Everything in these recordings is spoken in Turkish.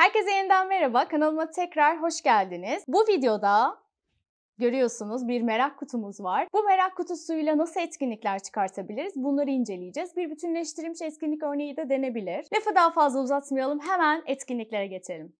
Herkese yeniden merhaba. Kanalıma tekrar hoş geldiniz. Bu videoda görüyorsunuz bir merak kutumuz var. Bu merak kutusuyla nasıl etkinlikler çıkartabiliriz? Bunları inceleyeceğiz. Bir bütünleştirilmiş etkinlik örneği de denebilir. Lafı daha fazla uzatmayalım. Hemen etkinliklere geçelim.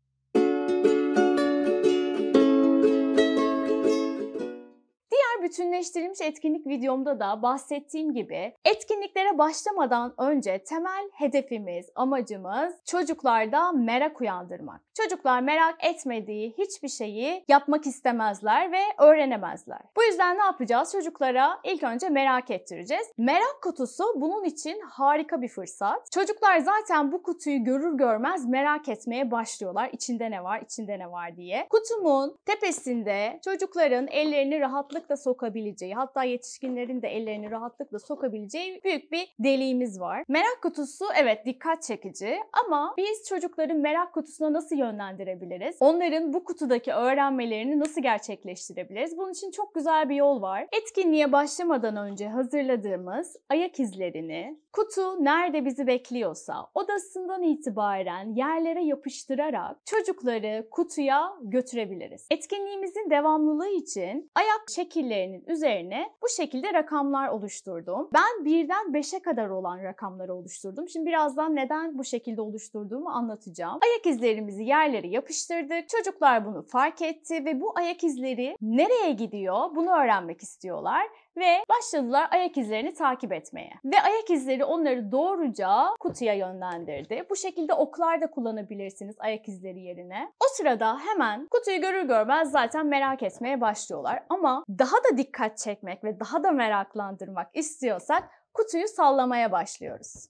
bütünleştirilmiş etkinlik videomda da bahsettiğim gibi etkinliklere başlamadan önce temel hedefimiz, amacımız çocuklarda merak uyandırmak. Çocuklar merak etmediği hiçbir şeyi yapmak istemezler ve öğrenemezler. Bu yüzden ne yapacağız? Çocuklara ilk önce merak ettireceğiz. Merak kutusu bunun için harika bir fırsat. Çocuklar zaten bu kutuyu görür görmez merak etmeye başlıyorlar. İçinde ne var, içinde ne var diye. Kutumun tepesinde çocukların ellerini rahatlıkla sokup sokabileceği hatta yetişkinlerin de ellerini rahatlıkla sokabileceği büyük bir deliğimiz var. Merak kutusu evet dikkat çekici ama biz çocukların merak kutusuna nasıl yönlendirebiliriz? Onların bu kutudaki öğrenmelerini nasıl gerçekleştirebiliriz? Bunun için çok güzel bir yol var. Etkinliğe başlamadan önce hazırladığımız ayak izlerini kutu nerede bizi bekliyorsa odasından itibaren yerlere yapıştırarak çocukları kutuya götürebiliriz. Etkinliğimizin devamlılığı için ayak şekillerini değerinin üzerine bu şekilde rakamlar oluşturdum. Ben birden 5'e kadar olan rakamları oluşturdum. Şimdi birazdan neden bu şekilde oluşturduğumu anlatacağım. Ayak izlerimizi yerlere yapıştırdık. Çocuklar bunu fark etti ve bu ayak izleri nereye gidiyor bunu öğrenmek istiyorlar ve başladılar ayak izlerini takip etmeye. Ve ayak izleri onları doğruca kutuya yönlendirdi. Bu şekilde oklar da kullanabilirsiniz ayak izleri yerine. O sırada hemen kutuyu görür görmez zaten merak etmeye başlıyorlar. Ama daha da dikkat çekmek ve daha da meraklandırmak istiyorsak kutuyu sallamaya başlıyoruz.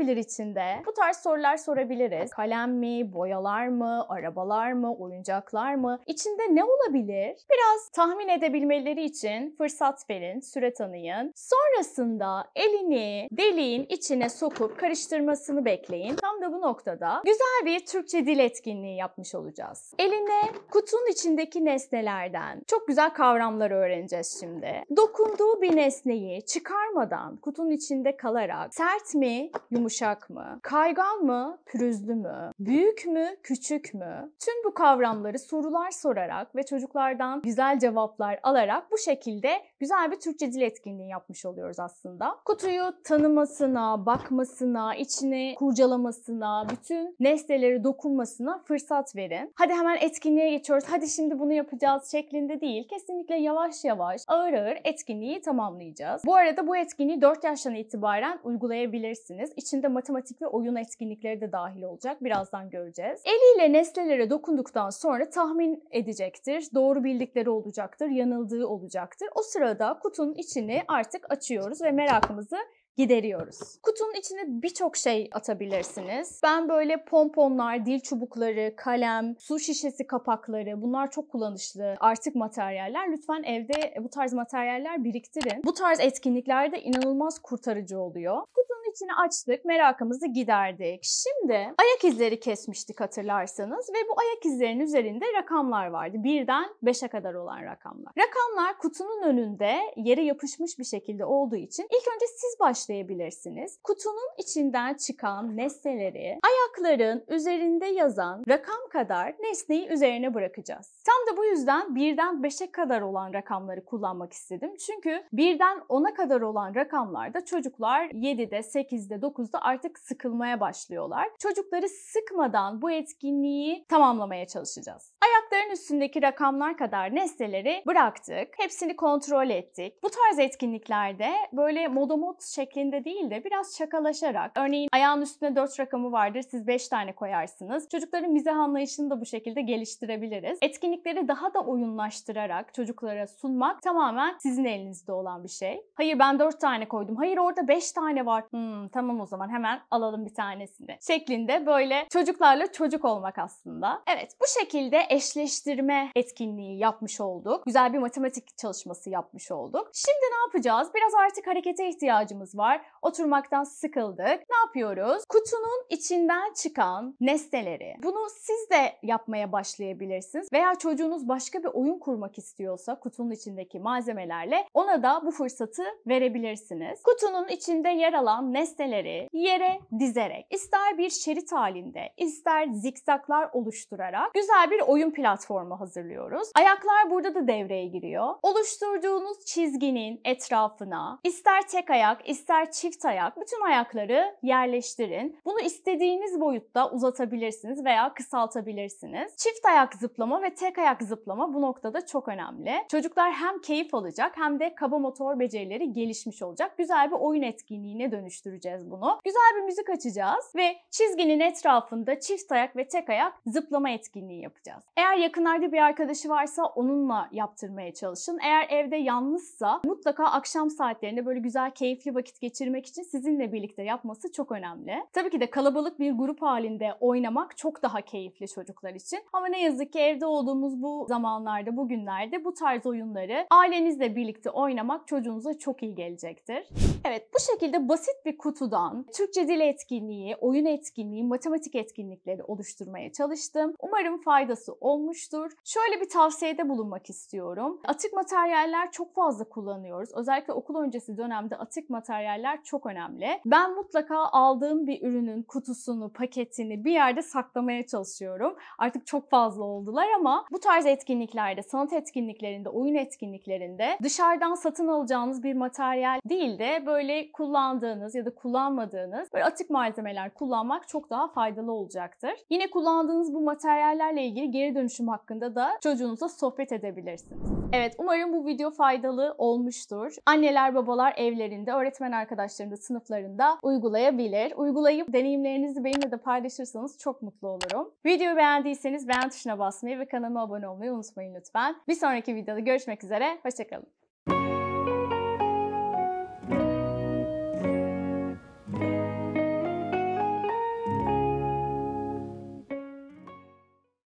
olabilir içinde? Bu tarz sorular sorabiliriz. Kalem mi, boyalar mı, arabalar mı, oyuncaklar mı? İçinde ne olabilir? Biraz tahmin edebilmeleri için fırsat verin, süre tanıyın. Sonrasında elini deliğin içine sokup karıştırmasını bekleyin. Tam da bu noktada güzel bir Türkçe dil etkinliği yapmış olacağız. Eline kutunun içindeki nesnelerden çok güzel kavramları öğreneceğiz şimdi. Dokunduğu bir nesneyi çıkarmadan kutunun içinde kalarak sert mi, yumuşak yumuşak mı? Kaygan mı? Pürüzlü mü? Büyük mü? Küçük mü? Tüm bu kavramları sorular sorarak ve çocuklardan güzel cevaplar alarak bu şekilde güzel bir Türkçe dil etkinliği yapmış oluyoruz aslında. Kutuyu tanımasına, bakmasına, içini kurcalamasına, bütün nesneleri dokunmasına fırsat verin. Hadi hemen etkinliğe geçiyoruz. Hadi şimdi bunu yapacağız şeklinde değil. Kesinlikle yavaş yavaş, ağır ağır etkinliği tamamlayacağız. Bu arada bu etkinliği 4 yaştan itibaren uygulayabilirsiniz. İç içinde matematik ve oyun etkinlikleri de dahil olacak. Birazdan göreceğiz. Eliyle nesnelere dokunduktan sonra tahmin edecektir. Doğru bildikleri olacaktır, yanıldığı olacaktır. O sırada kutunun içini artık açıyoruz ve merakımızı gideriyoruz. Kutunun içine birçok şey atabilirsiniz. Ben böyle pomponlar, dil çubukları, kalem, su şişesi kapakları bunlar çok kullanışlı artık materyaller. Lütfen evde bu tarz materyaller biriktirin. Bu tarz etkinliklerde inanılmaz kurtarıcı oluyor. Kutunun sepetini açtık, merakımızı giderdik. Şimdi ayak izleri kesmiştik hatırlarsanız ve bu ayak izlerinin üzerinde rakamlar vardı. Birden 5'e kadar olan rakamlar. Rakamlar kutunun önünde yere yapışmış bir şekilde olduğu için ilk önce siz başlayabilirsiniz. Kutunun içinden çıkan nesneleri ayakların üzerinde yazan rakam kadar nesneyi üzerine bırakacağız. Tam da bu yüzden birden 5'e kadar olan rakamları kullanmak istedim. Çünkü birden 10'a kadar olan rakamlarda çocuklar 7'de, 8'de 9'da artık sıkılmaya başlıyorlar. Çocukları sıkmadan bu etkinliği tamamlamaya çalışacağız. Ayakların üstündeki rakamlar kadar nesneleri bıraktık. Hepsini kontrol ettik. Bu tarz etkinliklerde böyle modomot şeklinde değil de biraz çakalaşarak, örneğin ayağın üstüne 4 rakamı vardır siz 5 tane koyarsınız. Çocukların mizah anlayışını da bu şekilde geliştirebiliriz. Etkinlikleri daha da oyunlaştırarak çocuklara sunmak tamamen sizin elinizde olan bir şey. Hayır ben 4 tane koydum. Hayır orada 5 tane var. Hmm, hmm, tamam o zaman hemen alalım bir tanesini şeklinde böyle çocuklarla çocuk olmak aslında. Evet bu şekilde eşleştirme etkinliği yapmış olduk. Güzel bir matematik çalışması yapmış olduk. Şimdi ne yapacağız? Biraz artık harekete ihtiyacımız var. Oturmaktan sıkıldık. Ne yapıyoruz? Kutunun içinden çıkan nesneleri. Bunu siz de yapmaya başlayabilirsiniz. Veya çocuğunuz başka bir oyun kurmak istiyorsa kutunun içindeki malzemelerle ona da bu fırsatı verebilirsiniz. Kutunun içinde yer alan nesneleri yere dizerek ister bir şerit halinde ister zikzaklar oluşturarak güzel bir oyun platformu hazırlıyoruz. Ayaklar burada da devreye giriyor. Oluşturduğunuz çizginin etrafına ister tek ayak ister çift ayak bütün ayakları yerleştirin. Bunu istediğiniz boyutta uzatabilirsiniz veya kısaltabilirsiniz. Çift ayak zıplama ve tek ayak zıplama bu noktada çok önemli. Çocuklar hem keyif alacak hem de kaba motor becerileri gelişmiş olacak. Güzel bir oyun etkinliğine dönüştürüyor süreceğiz bunu. Güzel bir müzik açacağız ve çizginin etrafında çift ayak ve tek ayak zıplama etkinliği yapacağız. Eğer yakınlarda bir arkadaşı varsa onunla yaptırmaya çalışın. Eğer evde yalnızsa mutlaka akşam saatlerinde böyle güzel keyifli vakit geçirmek için sizinle birlikte yapması çok önemli. Tabii ki de kalabalık bir grup halinde oynamak çok daha keyifli çocuklar için. Ama ne yazık ki evde olduğumuz bu zamanlarda, bugünlerde bu tarz oyunları ailenizle birlikte oynamak çocuğunuza çok iyi gelecektir. Evet bu şekilde basit bir kutudan Türkçe dil etkinliği, oyun etkinliği, matematik etkinlikleri oluşturmaya çalıştım. Umarım faydası olmuştur. Şöyle bir tavsiyede bulunmak istiyorum. Atık materyaller çok fazla kullanıyoruz. Özellikle okul öncesi dönemde atık materyaller çok önemli. Ben mutlaka aldığım bir ürünün kutusunu, paketini bir yerde saklamaya çalışıyorum. Artık çok fazla oldular ama bu tarz etkinliklerde, sanat etkinliklerinde, oyun etkinliklerinde dışarıdan satın alacağınız bir materyal değil de böyle kullandığınız ya da ürünlerde kullanmadığınız böyle atık malzemeler kullanmak çok daha faydalı olacaktır. Yine kullandığınız bu materyallerle ilgili geri dönüşüm hakkında da çocuğunuzla sohbet edebilirsiniz. Evet umarım bu video faydalı olmuştur. Anneler babalar evlerinde, öğretmen arkadaşlarında, sınıflarında uygulayabilir. Uygulayıp deneyimlerinizi benimle de paylaşırsanız çok mutlu olurum. Videoyu beğendiyseniz beğen tuşuna basmayı ve kanalıma abone olmayı unutmayın lütfen. Bir sonraki videoda görüşmek üzere, hoşçakalın.